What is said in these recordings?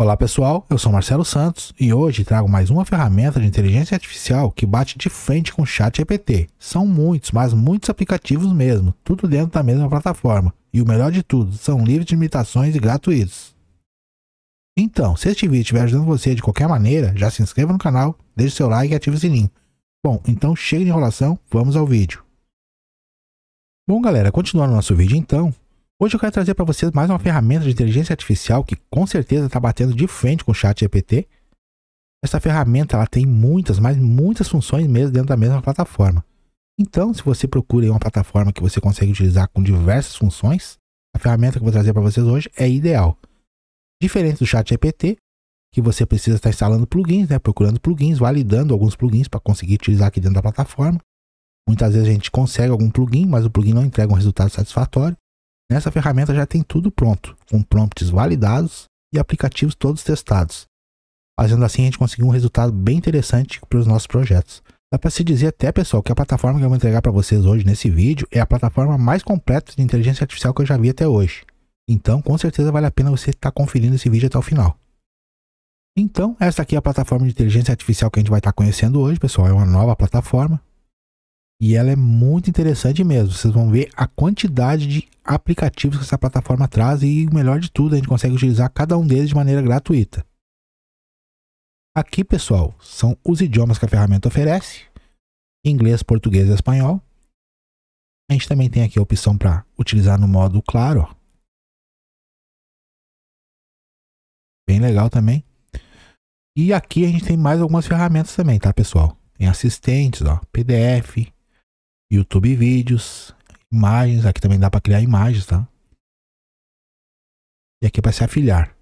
Olá pessoal, eu sou Marcelo Santos e hoje trago mais uma ferramenta de inteligência artificial que bate de frente com o Chat GPT. São muitos, mas muitos aplicativos mesmo, tudo dentro da mesma plataforma. E o melhor de tudo, são livres de limitações e gratuitos. Então, se este vídeo estiver ajudando você de qualquer maneira, já se inscreva no canal, deixe seu like e ative o sininho. Bom, então chega de enrolação, vamos ao vídeo. Bom galera, continuando nosso vídeo então, Hoje eu quero trazer para vocês mais uma ferramenta de inteligência artificial que com certeza está batendo de frente com o chat GPT. Essa ferramenta ela tem muitas, mas muitas funções mesmo dentro da mesma plataforma. Então, se você procura uma plataforma que você consegue utilizar com diversas funções, a ferramenta que eu vou trazer para vocês hoje é ideal. Diferente do chat GPT, que você precisa estar instalando plugins, né? procurando plugins, validando alguns plugins para conseguir utilizar aqui dentro da plataforma. Muitas vezes a gente consegue algum plugin, mas o plugin não entrega um resultado satisfatório. Nessa ferramenta já tem tudo pronto, com prompts validados e aplicativos todos testados. Fazendo assim, a gente conseguiu um resultado bem interessante para os nossos projetos. Dá para se dizer até, pessoal, que a plataforma que eu vou entregar para vocês hoje nesse vídeo é a plataforma mais completa de inteligência artificial que eu já vi até hoje. Então, com certeza vale a pena você estar tá conferindo esse vídeo até o final. Então, essa aqui é a plataforma de inteligência artificial que a gente vai estar tá conhecendo hoje, pessoal. É uma nova plataforma. E ela é muito interessante mesmo. Vocês vão ver a quantidade de aplicativos que essa plataforma traz e o melhor de tudo, a gente consegue utilizar cada um deles de maneira gratuita. Aqui, pessoal, são os idiomas que a ferramenta oferece: inglês, português e espanhol. A gente também tem aqui a opção para utilizar no modo claro. Bem legal também. E aqui a gente tem mais algumas ferramentas também, tá, pessoal? Tem assistentes, ó, PDF, YouTube Vídeos, imagens, aqui também dá para criar imagens, tá? E aqui é para se afiliar.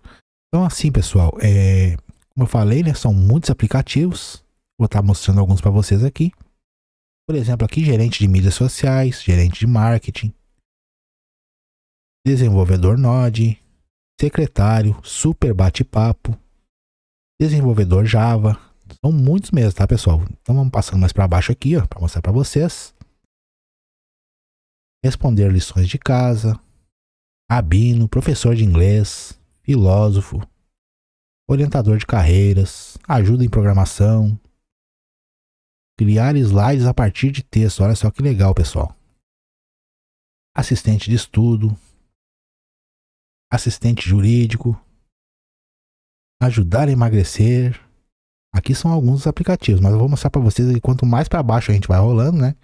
Então assim, pessoal, é, como eu falei, né, são muitos aplicativos. Vou estar tá mostrando alguns para vocês aqui. Por exemplo, aqui gerente de mídias sociais, gerente de marketing, desenvolvedor Node, secretário, super bate-papo, desenvolvedor Java. São muitos mesmo, tá, pessoal? Então vamos passando mais para baixo aqui, ó, para mostrar para vocês responder lições de casa, rabino, professor de inglês, filósofo, orientador de carreiras, ajuda em programação, criar slides a partir de texto. Olha só que legal, pessoal. Assistente de estudo, assistente jurídico, ajudar a emagrecer. Aqui são alguns dos aplicativos, mas eu vou mostrar para vocês que quanto mais para baixo a gente vai rolando, né?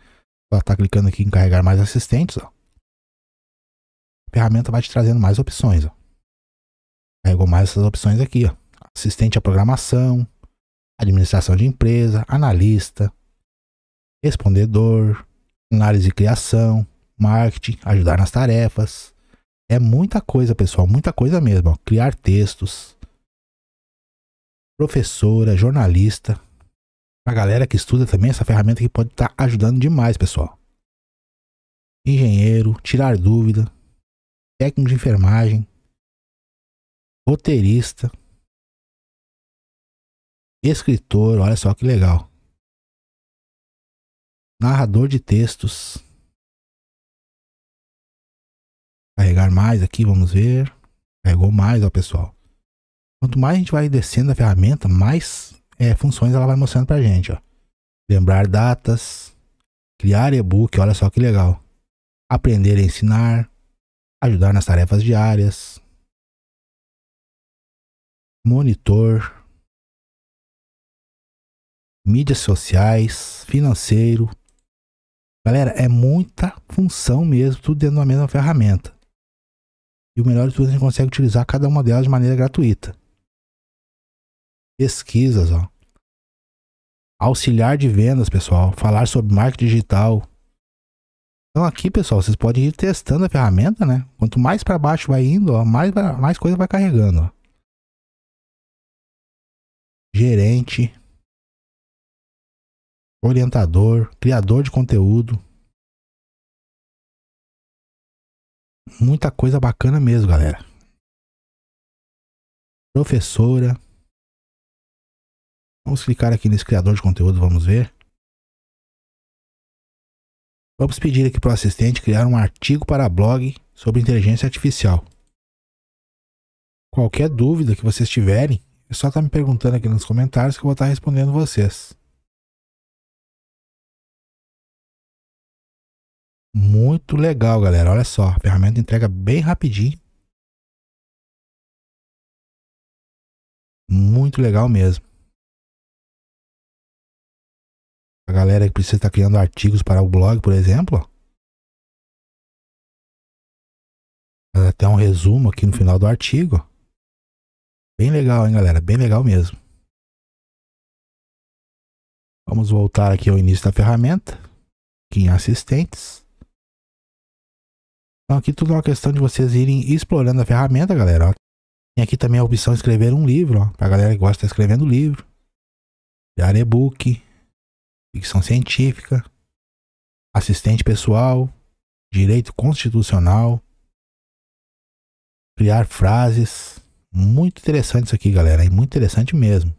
Ela está clicando aqui em carregar mais assistentes. Ó. A ferramenta vai te trazendo mais opções. Ó. Carregou mais essas opções aqui. Ó. Assistente à programação, administração de empresa, analista, respondedor, análise e criação, marketing, ajudar nas tarefas. É muita coisa, pessoal, muita coisa mesmo. Ó. Criar textos, professora, jornalista, para a galera que estuda também, é essa ferramenta que pode estar tá ajudando demais, pessoal. Engenheiro, tirar dúvida, técnico de enfermagem, roteirista, escritor, olha só que legal. Narrador de textos. Carregar mais aqui, vamos ver. Carregou mais, ó, pessoal. Quanto mais a gente vai descendo a ferramenta, mais é, funções ela vai mostrando pra gente, ó. Lembrar datas, criar e-book, olha só que legal. Aprender a ensinar, ajudar nas tarefas diárias, monitor, mídias sociais, financeiro. Galera, é muita função mesmo, tudo dentro da mesma ferramenta. E o melhor de tudo, é a gente consegue utilizar cada uma delas de maneira gratuita pesquisas, ó. Auxiliar de vendas, pessoal. Falar sobre marketing digital. Então aqui, pessoal, vocês podem ir testando a ferramenta, né? Quanto mais para baixo vai indo, ó, mais, mais coisa vai carregando. Ó. Gerente. Orientador. Criador de conteúdo. Muita coisa bacana mesmo, galera. Professora. Vamos clicar aqui nesse criador de conteúdo, vamos ver. Vamos pedir aqui para o assistente criar um artigo para blog sobre inteligência artificial. Qualquer dúvida que vocês tiverem, é só estar tá me perguntando aqui nos comentários que eu vou estar tá respondendo vocês. Muito legal, galera. Olha só, a ferramenta entrega bem rapidinho. Muito legal mesmo. A galera que precisa estar tá criando artigos para o blog, por exemplo. Faz até um resumo aqui no final do artigo. Bem legal, hein, galera? Bem legal mesmo. Vamos voltar aqui ao início da ferramenta. Aqui em assistentes. Então aqui tudo é uma questão de vocês irem explorando a ferramenta, galera. Tem aqui também a opção de escrever um livro, A galera que gosta de estar tá escrevendo livro. Criar e-book ficção científica, assistente pessoal, direito constitucional, criar frases. Muito interessante isso aqui, galera. É muito interessante mesmo.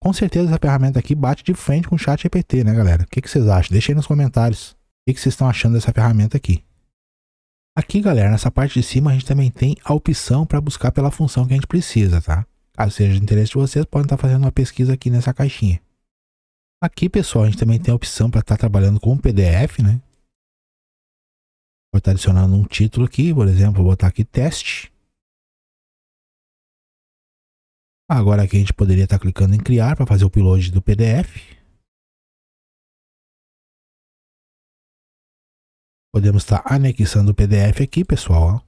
Com certeza essa ferramenta aqui bate de frente com o chat GPT, né, galera? O que, vocês acham? Deixa aí nos comentários. O que vocês estão achando dessa ferramenta aqui? Aqui, galera, nessa parte de cima, a gente também tem a opção para buscar pela função que a gente precisa, tá? Caso seja de interesse de vocês, podem estar tá fazendo uma pesquisa aqui nessa caixinha. Aqui, pessoal, a gente também tem a opção para estar tá trabalhando com PDF, né? Vou estar adicionando um título aqui, por exemplo, vou botar aqui teste. Agora aqui a gente poderia estar tá clicando em criar para fazer o upload do PDF. Podemos estar tá anexando o PDF aqui, pessoal. Ó.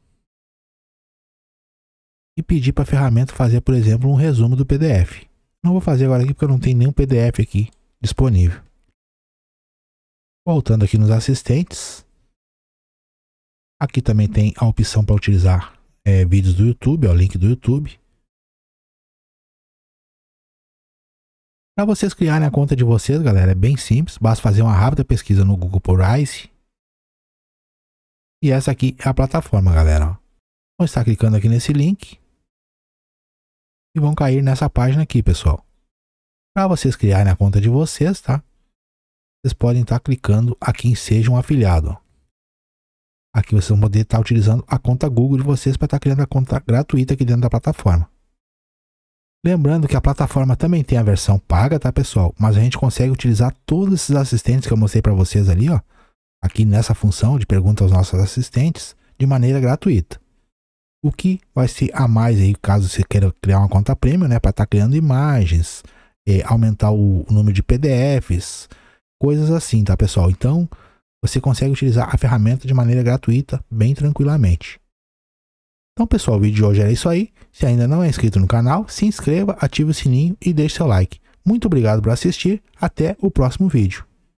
E pedir para a ferramenta fazer, por exemplo, um resumo do PDF. Não vou fazer agora aqui porque eu não tenho nenhum PDF aqui disponível. Voltando aqui nos assistentes. Aqui também tem a opção para utilizar é, vídeos do YouTube, o link do YouTube. Para vocês criarem a conta de vocês, galera, é bem simples. Basta fazer uma rápida pesquisa no Google por Rise. E essa aqui é a plataforma, galera. Vamos estar clicando aqui nesse link. E vão cair nessa página aqui, pessoal. Para vocês criarem a conta de vocês, tá? Vocês podem estar tá clicando aqui em Seja um Afiliado. Aqui vocês vão poder estar tá utilizando a conta Google de vocês para estar tá criando a conta gratuita aqui dentro da plataforma. Lembrando que a plataforma também tem a versão paga, tá pessoal? Mas a gente consegue utilizar todos esses assistentes que eu mostrei para vocês ali, ó. Aqui nessa função de pergunta aos nossos assistentes, de maneira gratuita. O que vai ser a mais aí, caso você queira criar uma conta premium, né? Para estar tá criando imagens, é, aumentar o, o, número de PDFs, coisas assim, tá pessoal? Então você consegue utilizar a ferramenta de maneira gratuita, bem tranquilamente. Então pessoal, o vídeo de hoje era isso aí. Se ainda não é inscrito no canal, se inscreva, ative o sininho e deixe seu like. Muito obrigado por assistir, até o próximo vídeo.